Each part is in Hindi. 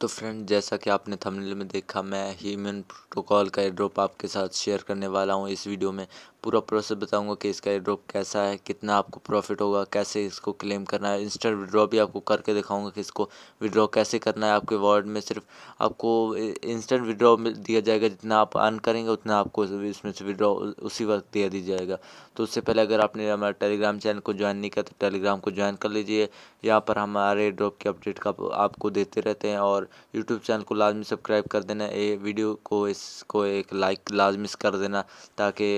तो फ्रेंड जैसा कि आपने थंबनेल में देखा मैं ह्यूमन प्रोटोकॉल का एड्रॉप आपके साथ शेयर करने वाला हूँ इस वीडियो में पूरा प्रोसेस बताऊंगा कि इसका एयड्रॉप कैसा है कितना आपको प्रॉफिट होगा कैसे इसको क्लेम करना है इंस्टेंट विड्रॉ भी आपको करके दिखाऊंगा कि इसको विड्रॉ कैसे करना है आपके वार्ड में सिर्फ आपको इंस्टेंट विड्रॉ दिया जाएगा जितना आप अर्न करेंगे उतना आपको इसमें से विड्रॉ उसी वक्त दिया दिया जाएगा तो उससे पहले अगर आपने हमारे टेलीग्राम चैनल को ज्वाइन नहीं किया तो टेलीग्राम को ज्वाइन कर लीजिए यहाँ पर हमारे ड्रॉप की अपडेट का आपको देते रहते हैं और यूट्यूब चैनल को लाजमी सब्सक्राइब कर देना ये वीडियो को इसको एक लाइक लाजमी कर देना ताकि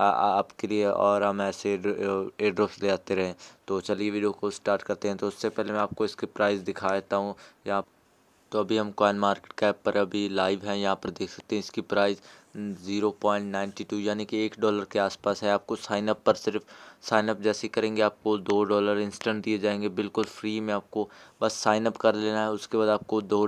आपके लिए और हम ऐसे एयर ड्रॉप्स ले आते रहें तो चलिए वीडियो को स्टार्ट करते हैं तो उससे पहले मैं आपको इसके प्राइस दिखा देता हूँ यहाँ तो अभी हम कॉइन मार्केट कैप पर अभी लाइव हैं यहाँ पर देख सकते हैं इसकी price zero point ninety two यानी कि एक डॉलर के आसपास है आपको साइनअप पर सिर्फ साइनअप जैसे करेंगे आपको दो डॉलर इंस्टेंट दिए जाएंगे बिल्कुल फ्री में आपको बस साइनअप कर लेना है उसके बाद आपको दो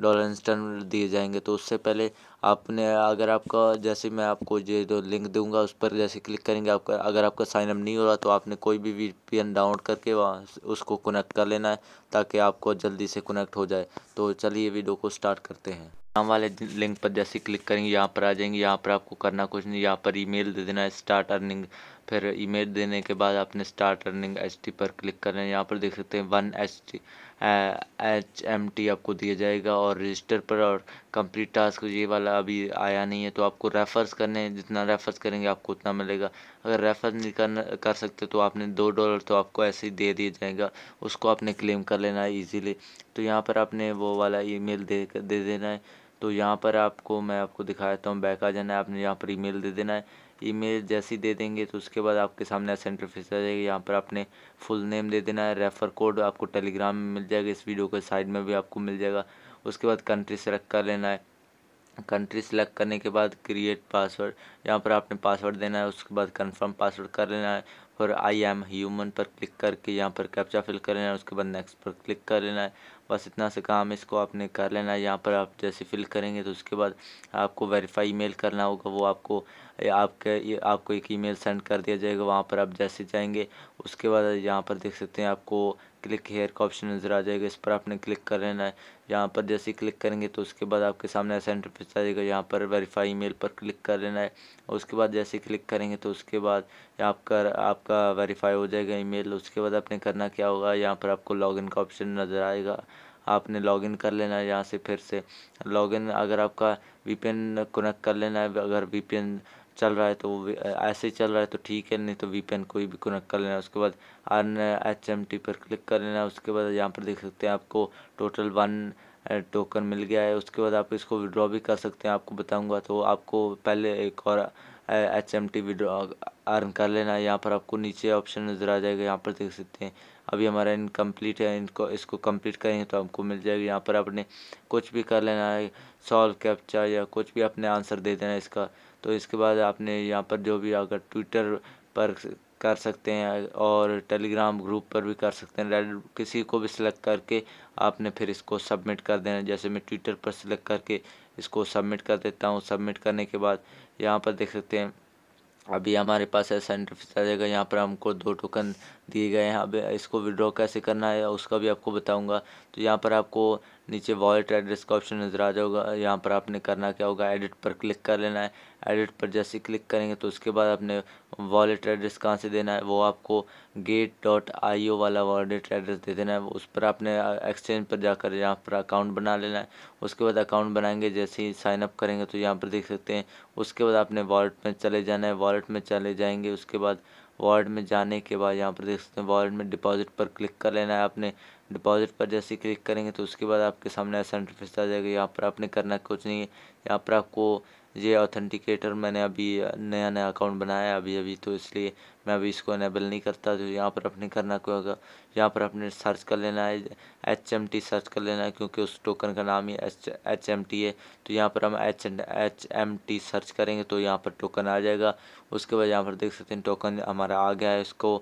डॉलर इंस्टेंट दिए जाएंगे तो उससे पहले आपने अगर आपका जैसे मैं आपको ये जो लिंक दूंगा उस पर जैसे क्लिक करेंगे आपका अगर आपका साइनअप नहीं हो रहा तो आपने कोई भी वी डाउनलोड करके वहाँ उसको कनेक्ट कर लेना है ताकि आपको जल्दी से कनेक्ट हो जाए तो चलिए वीडियो को स्टार्ट करते हैं नाम वाले लिंक पर जैसे क्लिक करेंगे यहाँ पर आ जाएंगे यहाँ पर आपको करना कुछ नहीं यहाँ पर ईमेल दे देना स्टार्ट अर्निंग फिर इमेज देने के बाद आपने स्टार्ट रनिंग एच टी पर क्लिक करना है यहाँ पर देख सकते हैं one H T H M T आपको दिया जाएगा और रजिस्टर पर और कंप्लीट टास्क ये वाला अभी आया नहीं है तो आपको रेफ़र्स करने जितना रेफ़र्स करेंगे आपको उतना मिलेगा अगर रेफ़र नहीं कर कर सकते तो आपने दो डॉलर तो आपको ऐसे ही दे दिया जाएगा उसको आपने क्लेम कर लेना है ईजीली तो यहाँ पर आपने वो वाला ई दे दे देना है तो यहाँ पर आपको मैं आपको दिखाता हूँ बैक आ जाना है आपने यहाँ पर ई दे देना है ईमेल ही दे देंगे तो उसके बाद आपके सामने ऐसा इंटरफेस आ जाएगा यहाँ पर आपने फुल नेम दे देना है रेफ़र कोड आपको टेलीग्राम में मिल जाएगा इस वीडियो के साइड में भी आपको मिल जाएगा उसके बाद कंट्री सेलेक्ट कर लेना है कंट्री सेलेक्ट करने के बाद क्रिएट पासवर्ड यहाँ पर आपने पासवर्ड देना है उसके बाद कंफर्म पासवर्ड कर लेना है पर आई एम ह्यूमन पर क्लिक करके यहाँ पर कैप्चा फिल कर लेना है उसके बाद नेक्स्ट पर क्लिक कर लेना है बस इतना से काम इसको आपने कर लेना है यहाँ पर आप जैसे फिल करेंगे तो उसके बाद आपको वेरीफाई ईमेल करना होगा वो आपको आपके आपको एक ईमेल सेंड कर दिया जाएगा वहाँ पर आप जैसे जाएंगे उसके बाद यहाँ पर देख सकते हैं आपको क्लिक हेयर का ऑप्शन नज़र आ जाएगा इस पर आपने क्लिक कर लेना है यहाँ पर जैसे क्लिक करेंगे तो उसके बाद आपके सामने ऐसा इंटरफेस आ जाएगा यहाँ पर वेरीफाई ईमेल पर क्लिक कर लेना है उसके बाद जैसे क्लिक करेंगे तो उसके बाद आपका आपका वेरीफाई हो जाएगा ईमेल उसके बाद आपने करना क्या होगा यहाँ पर आपको लॉगिन का ऑप्शन नज़र आएगा आपने लॉगिन कर लेना है यहाँ से फिर से लॉगिन अगर आपका वीपीएन कनेक्ट कर लेना है अगर वीपीएन चल रहा है तो ऐसे ही चल रहा है तो ठीक है नहीं तो वीपीएन कोई भी कनेक्ट कर लेना उसके बाद अन एच एम टी पर क्लिक कर लेना उसके बाद यहाँ पर देख सकते हैं आपको टोटल वन टोकन मिल गया है उसके बाद आप इसको विड्रॉ भी कर सकते हैं आपको बताऊँगा तो आपको पहले एक और H M T withdraw earn कर लेना है यहाँ पर आपको नीचे ऑप्शन नज़र आ जाएगा यहाँ पर देख सकते हैं अभी हमारा इनकम्प्लीट है इनको इसको कंप्लीट करेंगे तो आपको मिल जाएगी यहाँ पर आपने कुछ भी कर लेना है सॉल्व कैप्चा या कुछ भी अपने आंसर दे देना इसका तो इसके बाद आपने यहाँ पर जो भी अगर ट्विटर पर कर सकते हैं और टेलीग्राम ग्रुप पर भी कर सकते हैं रेड किसी को भी सिलेक्ट करके आपने फिर इसको सबमिट कर देना जैसे मैं ट्विटर पर सिलेक्ट करके इसको सबमिट कर देता हूँ सबमिट करने के बाद यहाँ पर देख सकते हैं अभी हमारे पास ऐसा इंटरफेस आ जाएगा यहाँ पर हमको दो टोकन दिए गए हैं अब इसको विड्रॉ कैसे करना है उसका भी आपको बताऊंगा तो यहाँ पर आपको नीचे वॉलेट एड्रेस का ऑप्शन नज़र आ जाएगा यहाँ पर आपने करना क्या होगा एडिट पर क्लिक कर लेना है एडिट पर जैसे क्लिक करेंगे तो उसके बाद आपने वॉलेट एड्रेस कहाँ से देना है वो आपको गेट डॉट आई ओ वाला वॉलेट एड्रेस दे देना है उस पर आपने एक्सचेंज पर जाकर यहाँ पर अकाउंट बना लेना है उसके बाद अकाउंट बनाएंगे जैसे ही साइनअप करेंगे तो यहाँ पर देख सकते हैं उसके बाद आपने वॉलेट में चले जाना है वॉलेट में चले जाएँगे उसके बाद वॉलेट में जाने के बाद यहाँ पर देख सकते हैं वॉलेट में डिपॉजिट पर क्लिक कर लेना है आपने डिपॉजिट पर जैसे क्लिक करेंगे तो उसके बाद आपके सामने ऐसा इंटरफेस आ जाएगा यहाँ पर आपने करना कुछ नहीं है यहाँ पर आपको ये ऑथेंटिकेटर मैंने अभी नया नया अकाउंट बनाया अभी अभी तो इसलिए मैं अभी इसको इनेबल नहीं करता तो यहाँ पर अपने करना को होगा यहाँ पर अपने सर्च कर लेना है एच एम टी सर्च कर लेना है क्योंकि उस टोकन का नाम ही एच एच एम टी है तो यहाँ पर हम H and H M T search करेंगे तो यहाँ पर टोकन आ जाएगा उसके बाद यहाँ पर देख सकते हैं टोकन हमारा आ गया है इसको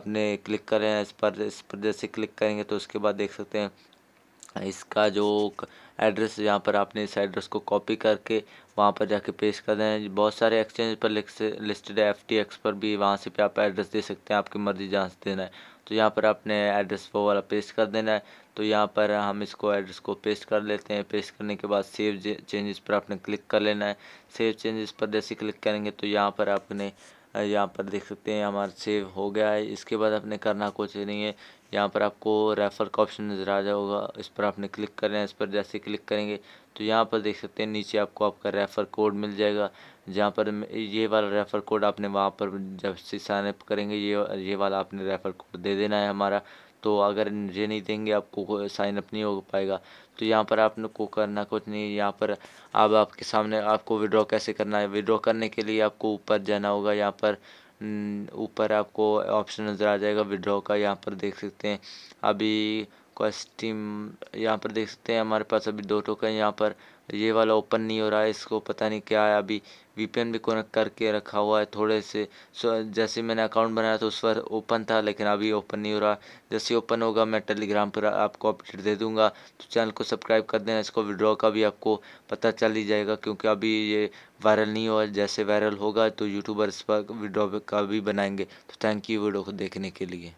अपने क्लिक करें इस पर इस पर जैसे क्लिक करेंगे तो उसके बाद देख सकते हैं हाँ, इसका जो एड्रेस यहाँ पर आपने इस एड्रेस को कॉपी करके वहाँ पर जाके पेश कर दें बहुत सारे एक्सचेंज पर लिस्टेड है एफ पर भी वहाँ से भी आप एड्रेस दे सकते हैं आपकी मर्ज़ी जहाँ से देना है तो यहाँ पर आपने एड्रेस वो वाला पेस्ट कर देना है तो यहाँ पर हम इसको एड्रेस को पेस्ट कर लेते हैं पेस्ट करने के बाद सेव चेंजेस पर आपने क्लिक कर लेना है सेव चेंजेस पर जैसे क्लिक करेंगे तो यहाँ पर आपने यहाँ पर देख सकते हैं हमारा सेव हो गया है इसके बाद आपने करना कुछ नहीं है यहाँ पर आपको रेफ़र का ऑप्शन नज़र आ जाएगा इस पर आपने क्लिक करना है इस पर जैसे क्लिक करेंगे तो यहाँ पर देख सकते हैं नीचे आपको आपका रेफ़र कोड मिल जाएगा जहाँ पर ये वाला रेफ़र कोड आपने वहाँ पर जब से साइनअप करेंगे ये ये वाला आपने रेफ़र कोड दे देना है हमारा तो अगर ये नहीं देंगे आपको साइन अप नहीं हो पाएगा तो यहाँ पर आपने को करना कुछ नहीं यहाँ पर अब आपके सामने आपको विड्रॉ कैसे करना है विड्रॉ करने के लिए आपको ऊपर जाना होगा यहाँ पर हम्म, ऊपर आपको ऑप्शन नज़र आ जाएगा विड्रॉ का यहाँ पर देख सकते हैं अभी क्वेश्चन यहाँ पर देख सकते हैं हमारे पास अभी दो टोकन यहाँ पर ये वाला ओपन नहीं हो रहा है इसको पता नहीं क्या है अभी वीपीएन भी कनेक्ट करके रखा हुआ है थोड़े से सो जैसे मैंने अकाउंट बनाया तो उस पर ओपन था लेकिन अभी ओपन नहीं हो रहा जैसे ओपन होगा मैं टेलीग्राम पर आपको अपडेट दे दूंगा तो चैनल को सब्सक्राइब कर देना इसको विड्रॉ का भी आपको पता चल ही जाएगा क्योंकि अभी ये वायरल नहीं हुआ जैसे वायरल होगा तो यूट्यूबर इस पर विड्रॉ का भी बनाएंगे तो थैंक यू वीडियो को देखने के लिए